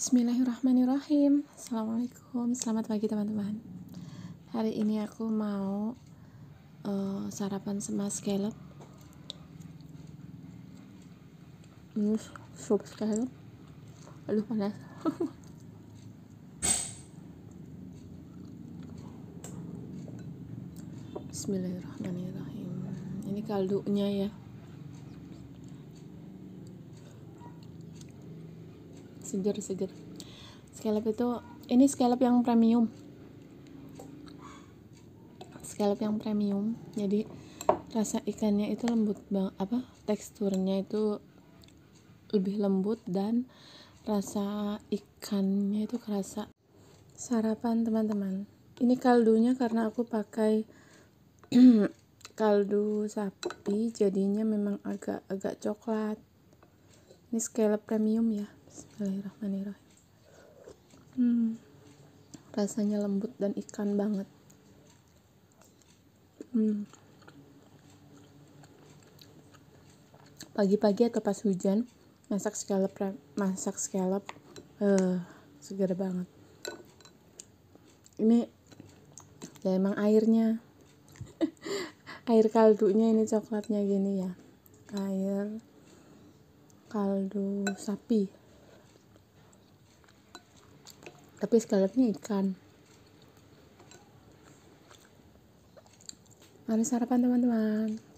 Bismillahirrahmanirrahim Assalamualaikum, selamat pagi teman-teman Hari ini aku mau uh, sarapan sama scallop Ini sup scallop Aduh panas Bismillahirrahmanirrahim Ini kaldunya ya seger seger scallop itu ini scallop yang premium scallop yang premium jadi rasa ikannya itu lembut bang apa teksturnya itu lebih lembut dan rasa ikannya itu kerasa sarapan teman-teman ini kaldunya karena aku pakai kaldu sapi jadinya memang agak agak coklat ini scallop premium ya Bismillahirrahmanirrahim. Hmm, rasanya lembut dan ikan banget. pagi hmm. Pagi-pagi atau pas hujan, masak scallop masak scallop uh, eh, segar banget. Ini ya emang airnya air kaldunya ini coklatnya gini ya air kaldu sapi tapi segalanya ikan mari sarapan teman-teman